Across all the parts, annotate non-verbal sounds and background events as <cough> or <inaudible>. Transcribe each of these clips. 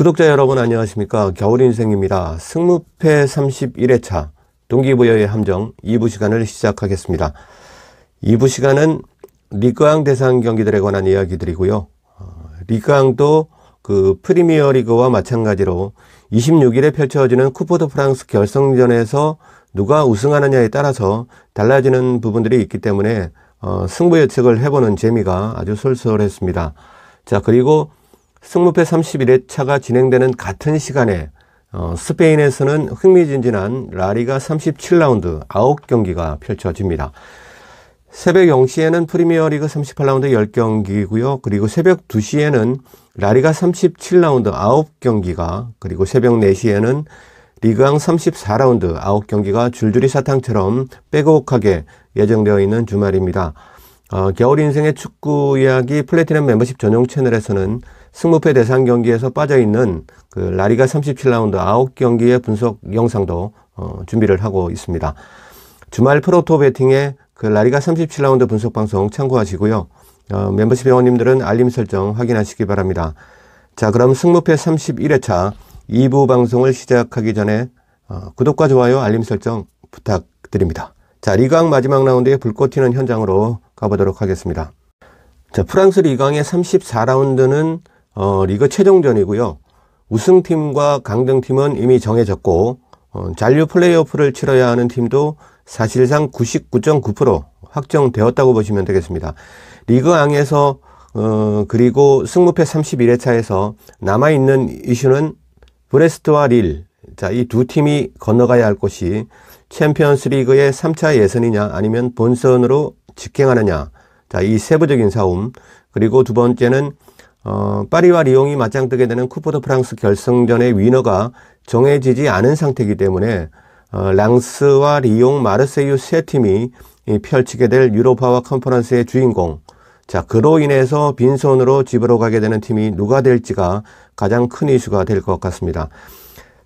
구독자 여러분 안녕하십니까 겨울인생입니다 승무패 31회차 동기부여의 함정 2부 시간을 시작하겠습니다 2부 시간은 리그왕 대상 경기들에 관한 이야기들이고요 어, 리그왕도 그 프리미어 리그와 마찬가지로 26일에 펼쳐지는 쿠포드 프랑스 결승전에서 누가 우승하느냐에 따라서 달라지는 부분들이 있기 때문에 어, 승부 예측을 해보는 재미가 아주 솔솔했습니다. 자, 그리고 승무패 31회차가 진행되는 같은 시간에 어, 스페인에서는 흥미진진한 라리가 37라운드 9경기가 펼쳐집니다. 새벽 0시에는 프리미어리그 38라운드 10경기고요. 그리고 새벽 2시에는 라리가 37라운드 9경기가 그리고 새벽 4시에는 리그왕 34라운드 9경기가 줄줄이 사탕처럼 빼곡하게 예정되어 있는 주말입니다. 어, 겨울 인생의 축구 이야기 플래티넘 멤버십 전용 채널에서는 승무패 대상 경기에서 빠져있는 그 라리가 37라운드 9경기의 분석 영상도 어, 준비를 하고 있습니다. 주말 프로토 베팅의 그 라리가 37라운드 분석 방송 참고하시고요. 어, 멤버십 회원님들은 알림 설정 확인하시기 바랍니다. 자, 그럼 승무패 31회차 2부 방송을 시작하기 전에 어, 구독과 좋아요, 알림 설정 부탁드립니다. 자, 리강 마지막 라운드에 불꽃 튀는 현장으로 가보도록 하겠습니다. 자, 프랑스 리강의 34라운드는 어, 리그 최종전이고요. 우승팀과 강등팀은 이미 정해졌고 어, 잔류 플레이오프를 치러야 하는 팀도 사실상 99.9% 확정되었다고 보시면 되겠습니다. 리그앙에서 어, 그리고 승무패 31회차에서 남아있는 이슈는 브레스트와 릴. 자, 이 두 팀이 건너가야 할 곳이 챔피언스 리그의 3차 예선이냐 아니면 본선으로 직행하느냐. 자, 이 세부적인 싸움. 그리고 두 번째는 어, 파리와 리옹이 맞짱뜨게 되는 쿠포드 프랑스 결승전의 위너가 정해지지 않은 상태이기 때문에 어, 랑스와 리옹, 마르세유 세 팀이 이 펼치게 될 유로파와 컨퍼런스의 주인공. 자, 그로 인해서 빈손으로 집으로 가게 되는 팀이 누가 될지가 가장 큰 이슈가 될 것 같습니다.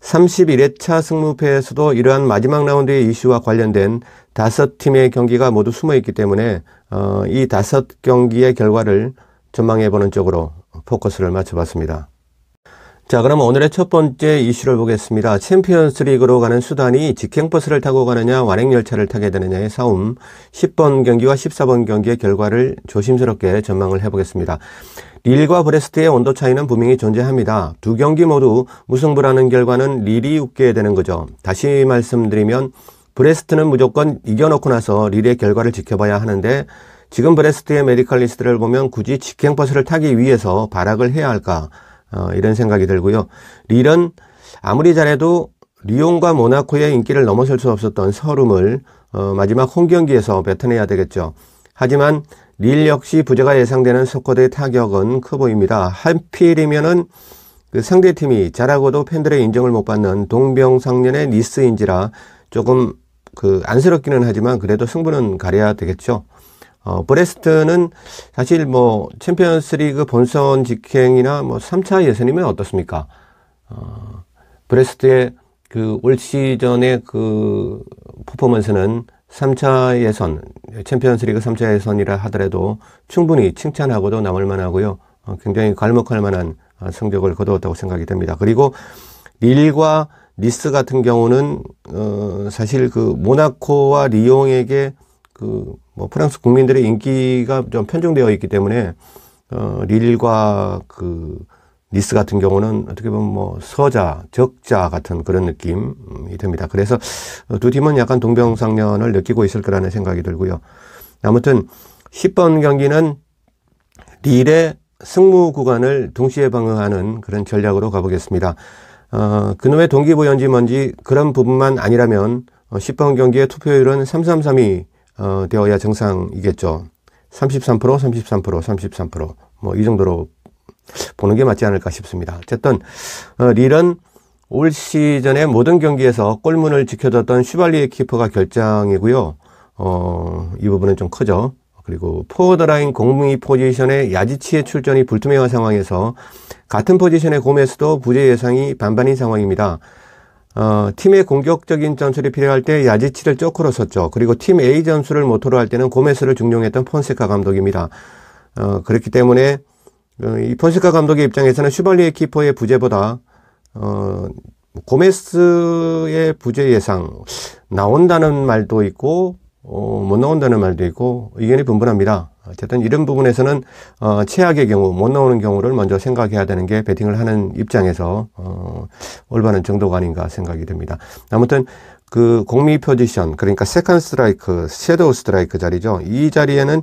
31회차 승무패에서도 이러한 마지막 라운드의 이슈와 관련된 다섯 팀의 경기가 모두 숨어 있기 때문에 어, 이 다섯 경기의 결과를 전망해 보는 쪽으로 포커스를 맞춰봤습니다. 자, 그럼 오늘의 첫 번째 이슈를 보겠습니다. 챔피언스 리그로 가는 수단이 직행버스를 타고 가느냐, 완행열차를 타게 되느냐의 싸움, 10번 경기와 14번 경기의 결과를 조심스럽게 전망을 해보겠습니다. 릴과 브레스트의 온도 차이는 분명히 존재합니다. 두 경기 모두 무승부라는 결과는 릴이 웃게 되는 거죠. 다시 말씀드리면, 브레스트는 무조건 이겨놓고 나서 릴의 결과를 지켜봐야 하는데, 지금 브레스트의 메디컬 리스트를 보면 굳이 직행버스를 타기 위해서 발악을 해야 할까 어, 이런 생각이 들고요. 릴은 아무리 잘해도 리옹과 모나코의 인기를 넘어설 수 없었던 서름을 어, 마지막 홈 경기에서 뱉어내야 되겠죠. 하지만 릴 역시 부재가 예상되는 속드의 타격은 커 보입니다. 한필이면은 그 상대팀이 잘하고도 팬들의 인정을 못 받는 동병상련의 니스인지라 조금 그 안쓰럽기는 하지만 그래도 승부는 가려야 되겠죠. 어, 브레스트는 사실 뭐 챔피언스 리그 본선 직행이나 뭐 3차 예선이면 어떻습니까? 어, 브레스트의 그 올 시즌의 그 퍼포먼스는 3차 예선, 챔피언스 리그 3차 예선이라 하더라도 충분히 칭찬하고도 남을 만하고요. 어, 굉장히 괄목할 만한 어, 성적을 거두었다고 생각이 됩니다. 그리고 릴과 니스 같은 경우는 어, 사실 그 모나코와 리옹에게 그뭐 프랑스 국민들의 인기가 좀 편중되어 있기 때문에 어, 릴과 그 니스 같은 경우는 어떻게 보면 뭐 서자, 적자 같은 그런 느낌이 듭니다. 그래서 두 팀은 약간 동병상련을 느끼고 있을 거라는 생각이 들고요. 아무튼 10번 경기는 릴의 승무 구간을 동시에 방어하는 그런 전략으로 가보겠습니다. 어, 그놈의 동기부여인지 뭔지 그런 부분만 아니라면 10번 경기의 투표율은 333이 어, 되어야 정상이겠죠. 33%, 33%, 33%. 뭐, 이 정도로 보는 게 맞지 않을까 싶습니다. 어쨌든, 어, 릴은 올시즌에 모든 경기에서 골문을 지켜줬던 슈발리의 키퍼가 결장이고요. 어, 이 부분은 좀커죠 그리고 포워드라인 공이 포지션의 야지치의 출전이 불투명한 상황에서 같은 포지션의 고메스도 부재 예상이 반반인 상황입니다. 어, 팀의 공격적인 전술이 필요할 때 야지치를 쪼크로 썼죠. 그리고 팀 A 전술을 모토로 할 때는 고메스를 중용했던 폰세카 감독입니다. 어, 그렇기 때문에 어, 이 폰세카 감독의 입장에서는 슈발리의 키퍼의 부재보다 어, 고메스의 부재 예상 나온다는 말도 있고 어, 못 나온다는 말도 있고 의견이 분분합니다. 어쨌든 이런 부분에서는 어, 최악의 경우 못 나오는 경우를 먼저 생각해야 되는 게 베팅을 하는 입장에서 어, 올바른 정도가 아닌가 생각이 됩니다 아무튼 그 공미 포지션 그러니까 세컨 스트라이크, 섀도우 스트라이크 자리죠. 이 자리에는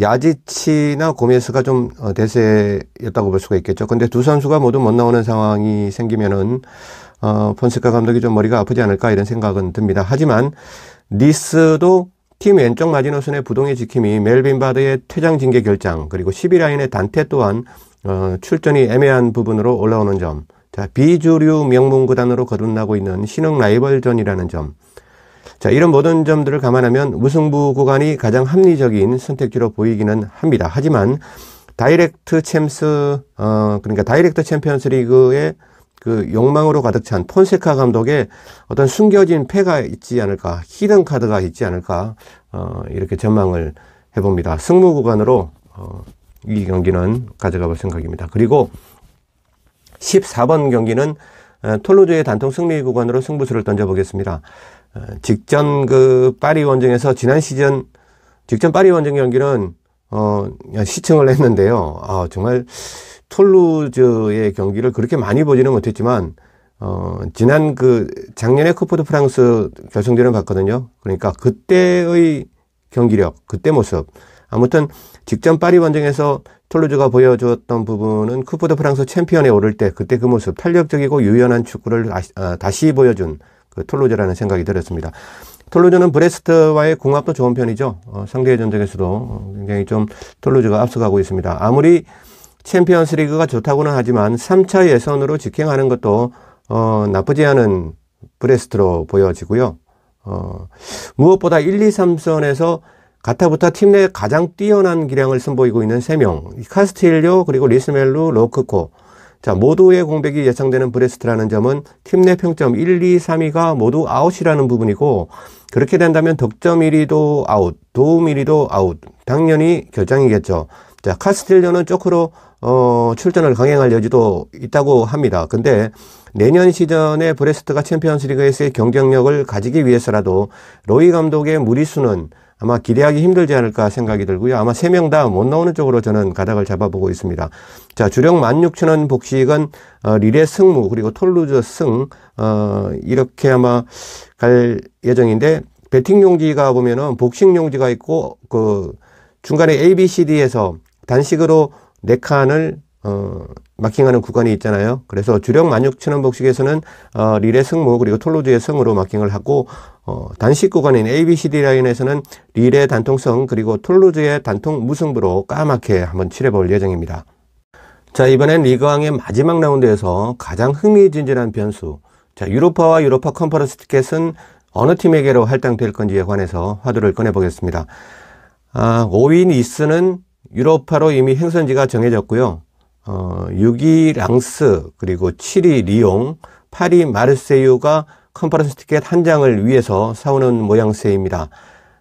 야지치나 고메스가 좀 어, 대세였다고 볼 수가 있겠죠. 근데 두 선수가 모두 못 나오는 상황이 생기면은 어, 폰세카 감독이 좀 머리가 아프지 않을까 이런 생각은 듭니다. 하지만 니스도 팀 왼쪽 마지노선의 부동의 지킴이 멜빈 바드의 퇴장 징계 결장 그리고 12라인의 단테 또한 어, 출전이 애매한 부분으로 올라오는 점. 자, 비주류 명문 구단으로 거듭나고 있는 신흥 라이벌전이라는 점. 자, 이런 모든 점들을 감안하면 무승부 구간이 가장 합리적인 선택지로 보이기는 합니다. 하지만 다이렉트 챔스 어 그러니까 다이렉트 챔피언스 리그의 그 욕망으로 가득 찬 폰세카 감독의 어떤 숨겨진 패가 있지 않을까, 히든 카드가 있지 않을까 어 이렇게 전망을 해 봅니다. 승무 구간으로 어이 경기는 가져가 볼 생각입니다. 그리고 14번 경기는 어, 톨로즈의 단통 승리 구간으로 승부수를 던져보겠습니다. 어, 직전 그 파리 원정에서 지난 시즌 직전 파리 원정 경기는 어 시청을 했는데요. 아 정말 톨루즈의 경기를 그렇게 많이 보지는 못했지만 어 지난 그 작년에 쿠포드 프랑스 결승전을 봤거든요. 그러니까 그때의 경기력, 그때 모습. 아무튼 직전 파리 원정에서 톨루즈가 보여주었던 부분은 쿠포드 프랑스 챔피언에 오를 때 그때 그 모습 탄력적이고 유연한 축구를 다시 아, 보여준 그 톨로제라는 생각이 들었습니다. 톨로즈는 브레스트와의 궁합도 좋은 편이죠. 어, 상대의 전쟁에서도 굉장히 좀 톨로즈가 앞서가고 있습니다. 아무리 챔피언스 리그가 좋다고는 하지만 3차 예선으로 직행하는 것도 어, 나쁘지 않은 브레스트로 보여지고요. 어, 무엇보다 1, 2, 3선에서 가타부타 팀 내 가장 뛰어난 기량을 선보이고 있는 3명. 카스틸료, 그리고 리스멜루, 로크코, 자, 모두의 공백이 예상되는 브레스트라는 점은 팀 내 평점 1, 2, 3위가 모두 아웃이라는 부분이고 그렇게 된다면 득점 1위도 아웃, 도움 1위도 아웃, 당연히 결장이겠죠. 자, 카스틸료는 쪼크로 어, 출전을 강행할 여지도 있다고 합니다. 근데 내년 시즌에 브레스트가 챔피언스리그에서의 경쟁력을 가지기 위해서라도 로이 감독의 무리수는 아마 기대하기 힘들지 않을까 생각이 들고요. 아마 세 명 다 못 나오는 쪽으로 저는 가닥을 잡아보고 있습니다. 자, 주력 16,000원 복식은 어, 리레 승무 그리고 톨루즈 승 어, 이렇게 아마 갈 예정인데 배팅 용지가 보면은 복식 용지가 있고 그 중간에 A, B, C, D에서 단식으로 네 칸을 어, 마킹하는 구간이 있잖아요. 그래서 주력 16,000원 복식에서는 어, 리레 승무 그리고 톨로즈의 승으로 마킹을 하고 어, 단식 구간인 ABCD 라인에서는 릴의 단통성 그리고 톨루즈의 단통 무승부로 까맣게 한번 칠해볼 예정입니다. 자 이번엔 리그왕의 마지막 라운드에서 가장 흥미진진한 변수 자 유로파와 유로파 컨퍼런스 티켓은 어느 팀에게로 할당될 건지에 관해서 화두를 꺼내보겠습니다. 아, 5위 니스는 유로파로 이미 행선지가 정해졌고요. 어, 6위 랑스 그리고 7위 리옹 8위 마르세유가 컨퍼런스 티켓 한 장을 위해서 사오는 모양새입니다.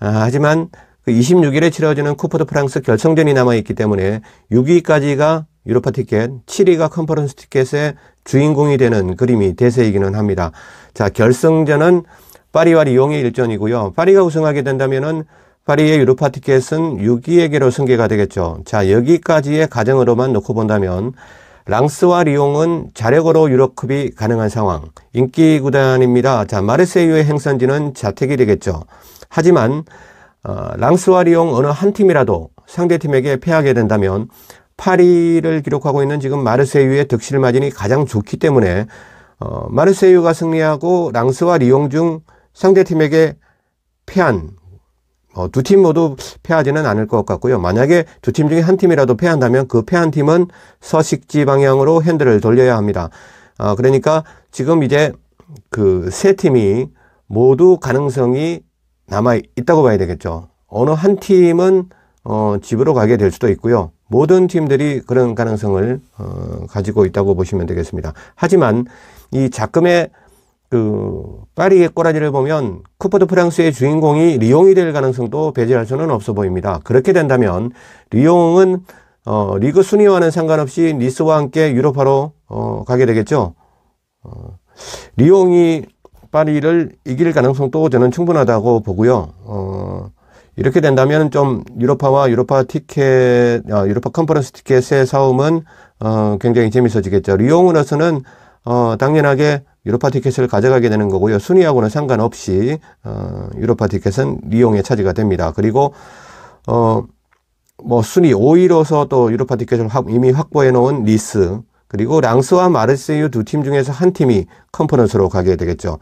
아, 하지만 그 26일에 치러지는 쿠퍼드 프랑스 결승전이 남아있기 때문에 6위까지가 유로파 티켓, 7위가 컨퍼런스 티켓의 주인공이 되는 그림이 대세이기는 합니다. 자, 결승전은 파리와 리옹의 일전이고요. 파리가 우승하게 된다면은 파리의 유로파 티켓은 6위에게로 승계가 되겠죠. 자, 여기까지의 가정으로만 놓고 본다면 랑스와 리옹은 자력으로 유럽컵이 가능한 상황. 인기 구단입니다. 자, 마르세유의 행선지는 자택이 되겠죠. 하지만 어, 랑스와 리옹 어느 한 팀이라도 상대팀에게 패하게 된다면 파리를 기록하고 있는 지금 마르세유의 득실 마진이 가장 좋기 때문에 어, 마르세유가 승리하고 랑스와 리옹 중 상대팀에게 패한 어, 두팀 모두 패하지는 않을 것 같고요. 만약에 두 팀 중에 한 팀이라도 패한다면 그 패한 팀은 서식지 방향으로 핸들을 돌려야 합니다. 어, 그러니까 지금 이제 그 세 팀이 모두 가능성이 남아 있다고 봐야 되겠죠. 어느 한 팀은 어, 집으로 가게 될 수도 있고요. 모든 팀들이 그런 가능성을 어, 가지고 있다고 보시면 되겠습니다. 하지만 이 작금의 그 파리의 꼬라지를 보면 쿠퍼드 프랑스의 주인공이 리옹이 될 가능성도 배제할 수는 없어 보입니다. 그렇게 된다면 리옹은 어, 리그 순위와는 상관없이 니스와 함께 유로파로 어, 가게 되겠죠. 어, 리옹이 파리를 이길 가능성도 저는 충분하다고 보고요. 어, 이렇게 된다면 좀 유로파와 유로파 티켓, 아, 유로파 컨퍼런스 티켓의 싸움은 어, 굉장히 재밌어지겠죠. 리옹으로서는 어, 당연하게 유로파 티켓을 가져가게 되는 거고요. 순위하고는 상관없이 어, 유로파 티켓은 리용에 차지가 됩니다. 그리고 어, 뭐 순위 5위로서 또 유로파 티켓을 확, 이미 확보해 놓은 리스 그리고 랑스와 마르세유 두 팀 중에서 한 팀이 컨퍼런스로 가게 되겠죠.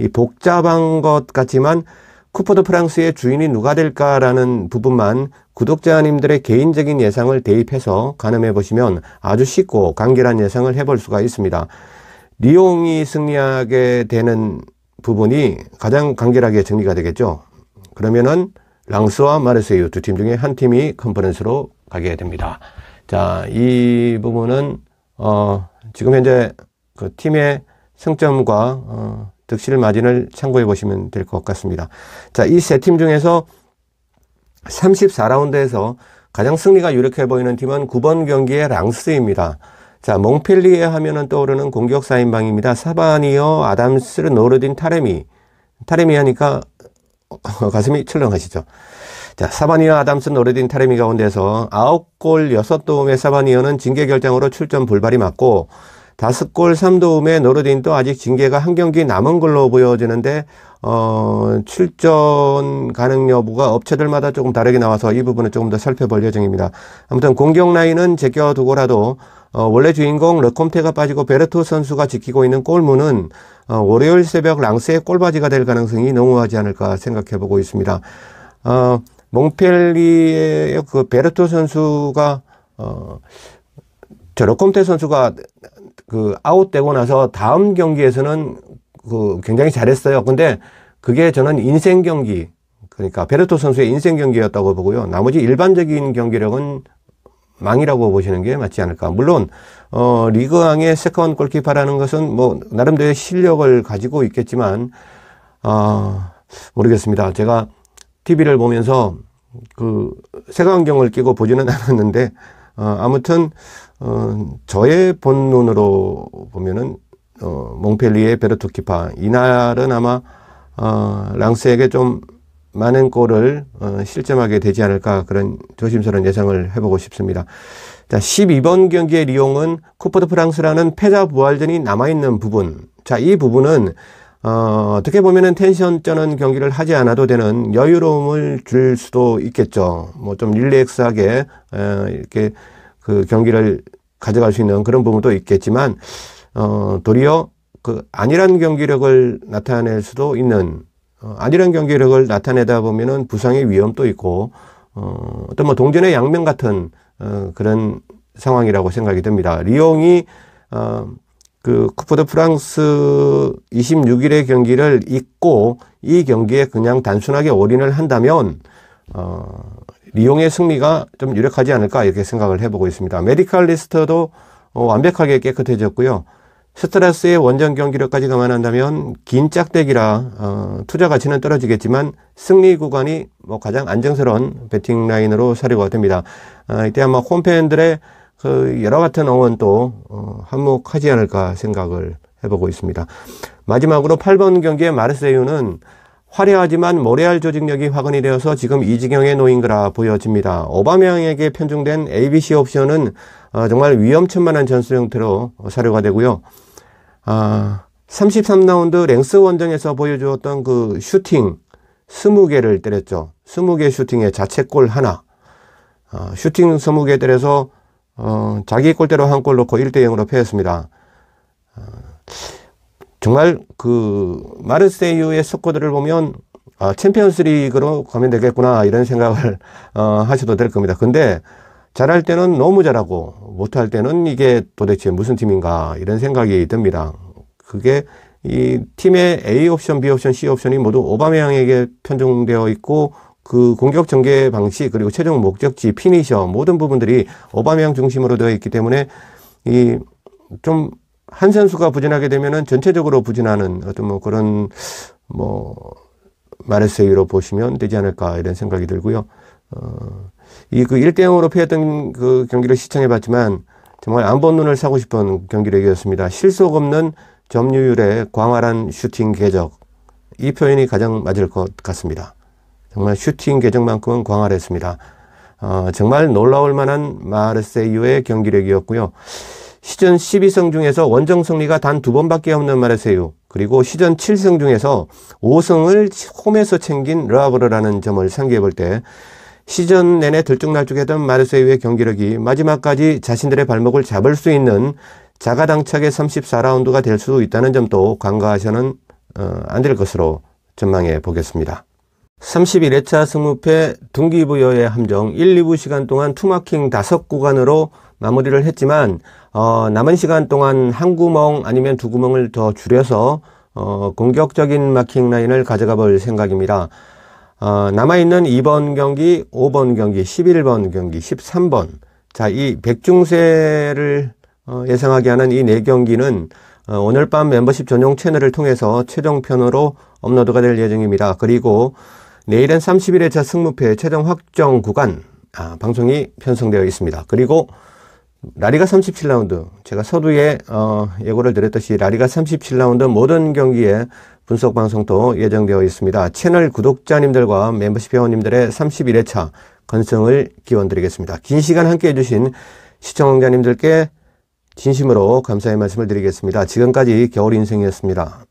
이 복잡한 것 같지만 쿠퍼드 프랑스의 주인이 누가 될까라는 부분만 구독자님들의 개인적인 예상을 대입해서 가늠해 보시면 아주 쉽고 간결한 예상을 해 볼 수가 있습니다. 리옹이 승리하게 되는 부분이 가장 간결하게 정리가 되겠죠. 그러면은 랑스와 마르세유 두 팀 중에 한 팀이 컨퍼런스로 가게 됩니다. 자, 이 부분은 어, 지금 현재 그 팀의 승점과 어, 득실 마진을 참고해 보시면 될 것 같습니다. 자, 이 세 팀 중에서 34라운드에서 가장 승리가 유력해 보이는 팀은 9번 경기의 랑스입니다. 자, 몽필리에 하면은 떠오르는 공격 사인방입니다. 사바니어, 아담스, 노르딘, 타레미. 타레미 하니까 <laughs> 가슴이 출렁하시죠. 자, 사바니어, 아담스, 노르딘, 타레미 가운데서 9골 6도움의 사바니어는 징계 결정으로 출전 불발이 맞고 5골 3도움의 노르딘도 아직 징계가 한 경기 남은 걸로 보여지는데 어, 출전 가능 여부가 업체들마다 조금 다르게 나와서 이부분을 조금 더 살펴볼 예정입니다. 아무튼 공격 라인은 제껴두고라도 어, 원래 주인공 르콤테가 빠지고 베르토 선수가 지키고 있는 골문은 어, 월요일 새벽 랑스의 골바지가 될 가능성이 농후하지 않을까 생각해 보고 있습니다. 어, 몽펠리의 그 베르토 선수가 어, 저 르콤테 선수가 그 아웃되고 나서 다음 경기에서는 그 굉장히 잘했어요. 근데 그게 저는 인생 경기 그러니까 베르토 선수의 인생 경기였다고 보고요. 나머지 일반적인 경기력은 망이라고 보시는 게 맞지 않을까. 물론 어, 리그왕의 세컨 골키퍼라는 것은 뭐 나름대로의 실력을 가지고 있겠지만 어, 모르겠습니다. 제가 TV를 보면서 그 색안경을 끼고 보지는 <laughs> 않았는데 어, 아무튼 어, 저의 본 눈으로 보면은 어, 몽펠리의 베르투키파 이날은 아마 어, 랑스에게 좀 많은 골을 어, 실점하게 되지 않을까 그런 조심스러운 예상을 해보고 싶습니다. 자, 12번 경기의 리옹은 쿠퍼드 프랑스라는 패자 부활전이 남아있는 부분. 자, 이 부분은 어, 어떻게 보면은 텐션 쩌는 경기를 하지 않아도 되는 여유로움을 줄 수도 있겠죠. 뭐 좀 릴렉스하게 어, 이렇게 그 경기를 가져갈 수 있는 그런 부분도 있겠지만 어, 도리어 그 안일한 경기력을 나타낼 수도 있는 안일한 어, 경기력을 나타내다 보면은 부상의 위험도 있고 어, 어떤 뭐 동전의 양면 같은 어, 그런 상황이라고 생각이 듭니다. 리옹이 어, 그 쿠프 드 프랑스 26일의 경기를 잊고 이 경기에 그냥 단순하게 올인을 한다면 어, 리옹의 승리가 좀 유력하지 않을까 이렇게 생각을 해보고 있습니다. 메디칼 리스트도 어, 완벽하게 깨끗해졌고요. 스트레스의 원전 경기력까지 감안한다면 긴 짝대기라 어, 투자 가치는 떨어지겠지만 승리 구간이 뭐 가장 안정스러운 베팅 라인으로 사료가 됩니다. 어, 이때 아마 홈팬들의 그 여러 같은 어원도 어, 한몫하지 않을까 생각을 해보고 있습니다. 마지막으로 8번 경기의 마르세유는 화려하지만 모래알 조직력이 화근이 되어서 지금 이 지경에 놓인 거라 보여집니다. 오바메양에게 편중된 ABC 옵션은 어, 정말 위험천만한 전수 형태로 사료가 되고요. 아, 33라운드 랭스 원정에서 보여주었던 그 슈팅 20개를 때렸죠. 20개 슈팅에 자체골 하나. 아, 슈팅 20개 때려서 어, 자기 골대로 한 골 넣고 1대 0으로 패했습니다. 아, 정말 그 마르세유의 스코드를 보면 아, 챔피언스리그로 가면 되겠구나 이런 생각을 어, 하셔도 될 겁니다. 근데 잘할 때는 너무 잘하고 못할 때는 이게 도대체 무슨 팀인가 이런 생각이 듭니다. 그게 이 팀의 A 옵션, B 옵션, C 옵션이 모두 오바메양에게 편중되어 있고 그 공격 전개 방식 그리고 최종 목적지 피니셔 모든 부분들이 오바메양 중심으로 되어 있기 때문에 이 좀 한 선수가 부진하게 되면은 전체적으로 부진하는 어떤 뭐 그런 뭐 마르세유로 보시면 되지 않을까 이런 생각이 들고요. 어 이그 1대 0으로 패했던 그 경기를 시청해 봤지만 정말 안 본 눈을 사고 싶은 경기력이었습니다. 실속 없는 점유율의 광활한 슈팅 궤적. 이 표현이 가장 맞을 것 같습니다. 정말 슈팅 궤적만큼은 광활했습니다. 어, 정말 놀라울 만한 마르세유의 경기력이었고요. 시즌 12승 중에서 원정 승리가 단 두 번밖에 없는 마르세유, 그리고 시즌 7승 중에서 5승을 홈에서 챙긴 르브르라는 점을 상기해 볼때 시즌 내내 들쭉날쭉했던 마르세유의 경기력이 마지막까지 자신들의 발목을 잡을 수 있는 자가당착의 34라운드가 될 수도 있다는 점도 간과하셔는 어, 안될 것으로 전망해 보겠습니다. 31회차 승무패 등기부여의 함정 1, 2부 시간 동안 투마킹 5구간으로 마무리를 했지만 어, 남은 시간 동안 한 구멍 아니면 두 구멍을 더 줄여서 어, 공격적인 마킹 라인을 가져가 볼 생각입니다. 어, 남아있는 2번 경기, 5번 경기, 11번 경기, 13번. 자, 이 백중세를 어, 예상하게 하는 이4 경기는 어, 오늘 밤 멤버십 전용 채널을 통해서 최종편으로 업로드가 될 예정입니다. 그리고 내일은 31회차 승무패 최종 확정 구간 아, 방송이 편성되어 있습니다. 그리고 라리가 37라운드 제가 서두에 어, 예고를 드렸듯이 라리가 37라운드 모든 경기에 분석 방송도 예정되어 있습니다. 채널 구독자님들과 멤버십 회원님들의 31회차 건승을 기원드리겠습니다. 긴 시간 함께해 주신 시청자님들께 진심으로 감사의 말씀을 드리겠습니다. 지금까지 겨울 인생이었습니다.